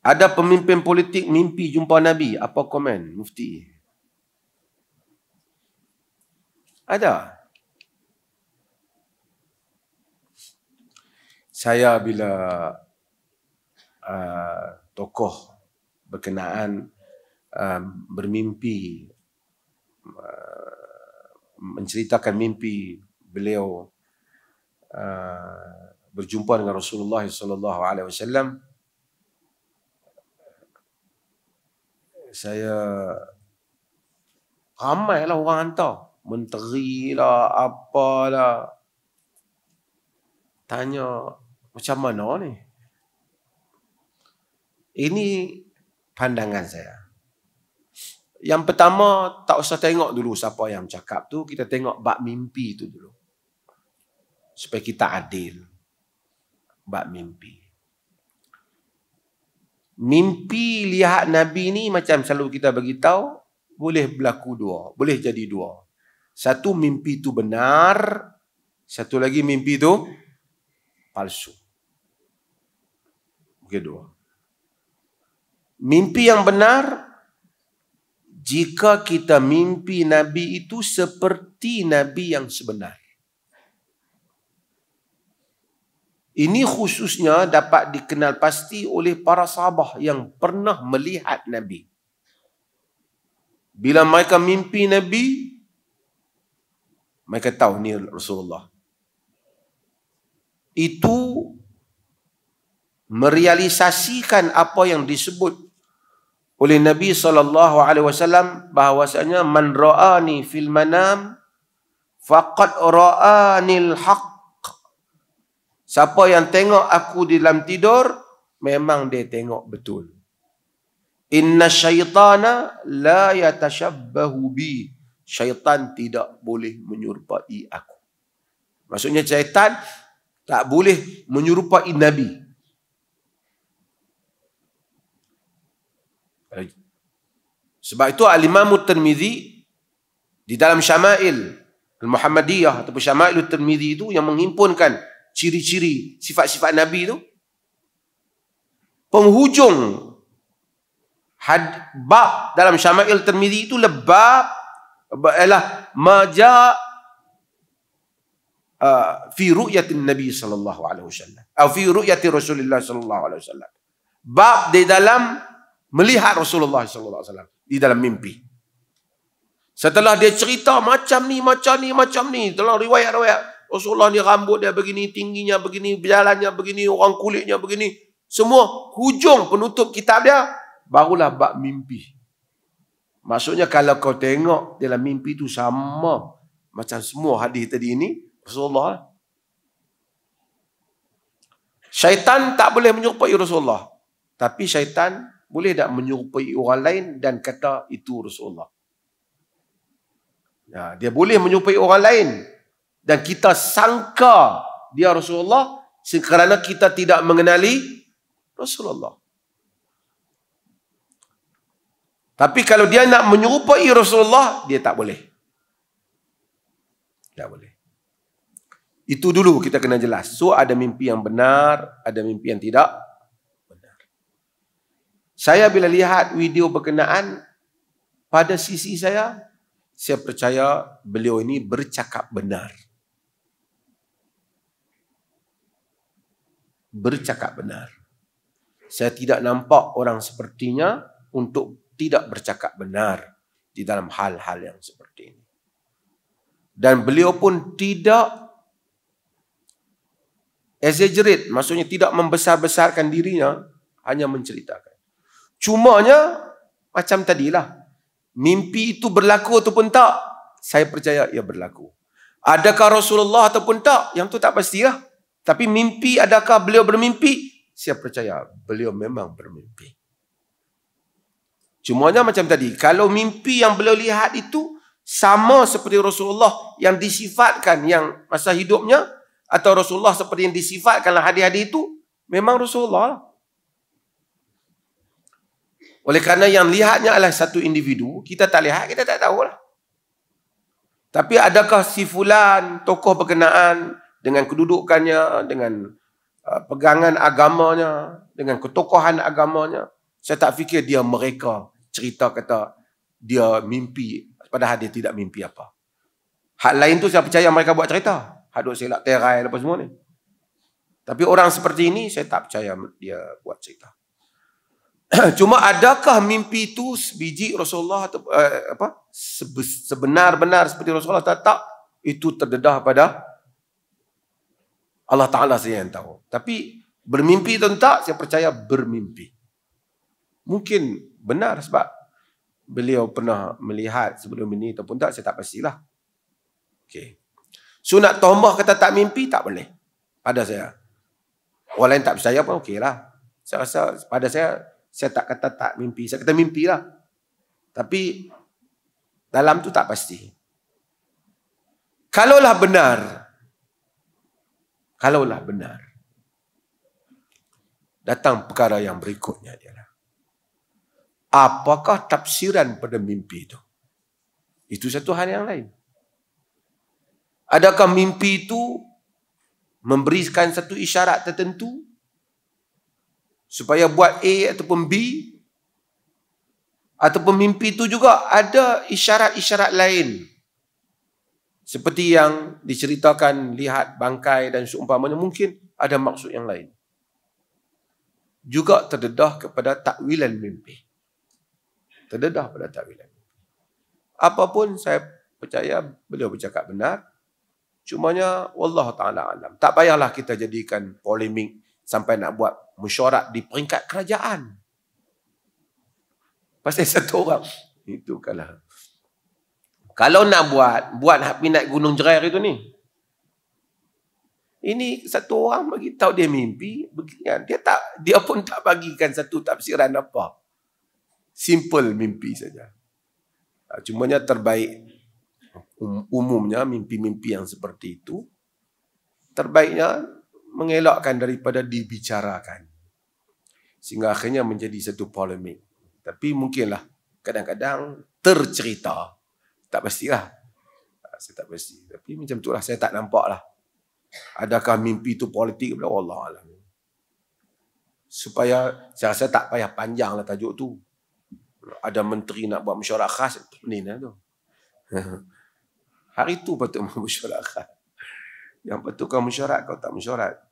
Ada pemimpin politik mimpi jumpa Nabi. Apa komen mufti? Ada. Saya bila uh, tokoh berkenaan uh, bermimpi uh, menceritakan mimpi beliau uh, berjumpa dengan Rasulullah SAW. saya lah orang hantar menteri lah apa lah tanya macam mana ni ini pandangan saya yang pertama tak usah tengok dulu siapa yang cakap tu kita tengok bab mimpi tu dulu supaya kita adil bab mimpi mimpi lihat Nabi ni macam selalu kita bagi tahu boleh berlaku dua. Boleh jadi dua. Satu mimpi tu benar, satu lagi mimpi tu palsu. Okay dua. Mimpi yang benar, jika kita mimpi Nabi itu seperti Nabi yang sebenar. Ini khususnya dapat dikenal pasti oleh para sahabah yang pernah melihat Nabi. Bila mereka mimpi Nabi, mereka tahu ni Rasulullah. Itu merealisasikan apa yang disebut oleh Nabi sallallahu alaihi wasallam bahwasanya man ra'ani fil manam faqad ra'anil haq Siapa yang tengok aku di dalam tidur, memang dia tengok betul. Inna syaitana la yatashabbahu bi. Syaitan tidak boleh menyerupai aku. Maksudnya syaitan tak boleh menyerupai Nabi. Sebab itu Al-Imam Tirmizi di dalam Syama'il Al-Muhammadiyah ataupun Syama'il Tirmizi itu yang menghimpunkan ciri-ciri sifat-sifat Nabi tu penghujung had dalam Syama'il Tirmizi itu lebab ialah maja uh, fi ru'yatin Nabi saw atau fi ru'yati Rasulullah saw bab di dalam melihat Rasulullah saw di dalam mimpi setelah dia cerita macam ni macam ni macam ni dalam riwayat-riwayat Rasulullah oh, ni rambut dia begini, tingginya begini, jalannya begini, orang kulitnya begini. Semua hujung penutup kitab dia, barulah bab mimpi. Maksudnya kalau kau tengok dalam mimpi tu sama macam semua hadis tadi ini, Rasulullah lah. Syaitan tak boleh menyerupai Rasulullah. Tapi syaitan boleh tak menyerupai orang lain dan kata itu Rasulullah. Ya, dia boleh menyerupai orang lain dan kita sangka dia Rasulullah kerana kita tidak mengenali Rasulullah. Tapi kalau dia nak menyerupai Rasulullah, dia tak boleh. Tak boleh. Itu dulu kita kena jelas. So ada mimpi yang benar, ada mimpi yang tidak benar. Saya bila lihat video berkenaan pada sisi saya, saya percaya beliau ini bercakap benar. bercakap benar. Saya tidak nampak orang sepertinya untuk tidak bercakap benar di dalam hal-hal yang seperti ini. Dan beliau pun tidak exaggerate, maksudnya tidak membesar-besarkan dirinya, hanya menceritakan. Cumanya, macam tadilah, mimpi itu berlaku ataupun tak, saya percaya ia berlaku. Adakah Rasulullah ataupun tak, yang tu tak pastilah. Ya? Tapi mimpi adakah beliau bermimpi? Saya percaya beliau memang bermimpi. Cumanya macam tadi, kalau mimpi yang beliau lihat itu sama seperti Rasulullah yang disifatkan yang masa hidupnya atau Rasulullah seperti yang disifatkan hadis-hadis itu memang Rasulullah. Lah. Oleh kerana yang lihatnya adalah satu individu, kita tak lihat, kita tak tahulah. Tapi adakah si fulan, tokoh berkenaan, dengan kedudukannya, dengan uh, pegangan agamanya, dengan ketokohan agamanya, saya tak fikir dia mereka cerita kata dia mimpi padahal dia tidak mimpi apa. Hak lain tu saya percaya mereka buat cerita. Hak duk selak terai apa semua ni. Tapi orang seperti ini saya tak percaya dia buat cerita. Cuma adakah mimpi itu sebiji Rasulullah atau eh, apa sebenar-benar seperti Rasulullah tak, tak itu terdedah pada Allah Ta'ala saja yang tahu. Tapi bermimpi atau tak, saya percaya bermimpi. Mungkin benar sebab beliau pernah melihat sebelum ini ataupun tak, saya tak pastilah. Okay. So nak tombah kata tak mimpi, tak boleh. Pada saya. Orang lain tak percaya pun okey lah. Saya rasa pada saya, saya tak kata tak mimpi. Saya kata mimpi lah. Tapi dalam tu tak pasti. Kalaulah benar, Kalaulah benar, datang perkara yang berikutnya ialah, apakah tafsiran pada mimpi itu? Itu satu hal yang lain. Adakah mimpi itu memberikan satu isyarat tertentu supaya buat A ataupun B ataupun mimpi itu juga ada isyarat-isyarat lain seperti yang diceritakan lihat bangkai dan seumpamanya mungkin ada maksud yang lain. Juga terdedah kepada takwilan mimpi. Terdedah pada takwilan mimpi. Apapun saya percaya beliau bercakap benar. Cumanya Allah Ta'ala alam. Tak payahlah kita jadikan polemik sampai nak buat mesyuarat di peringkat kerajaan. Pasti satu orang. Itu kalah. Kalau nak buat, buat minat gunung jerair itu ni. Ini satu orang bagi tahu dia mimpi, kan? dia tak dia pun tak bagikan satu tafsiran apa. Simple mimpi saja. Ha, cumanya terbaik um, umumnya mimpi-mimpi yang seperti itu terbaiknya mengelakkan daripada dibicarakan sehingga akhirnya menjadi satu polemik tapi mungkinlah kadang-kadang tercerita tak pastilah. Saya tak pasti. Tapi macam tu lah, Saya tak nampak lah. Adakah mimpi itu politik? Allah Allah. Supaya saya rasa tak payah panjang lah tajuk tu. Ada menteri nak buat mesyuarat khas. Ini lah tu. Hari tu patut mesyuarat khas. Yang patutkan mesyuarat kau tak mesyuarat.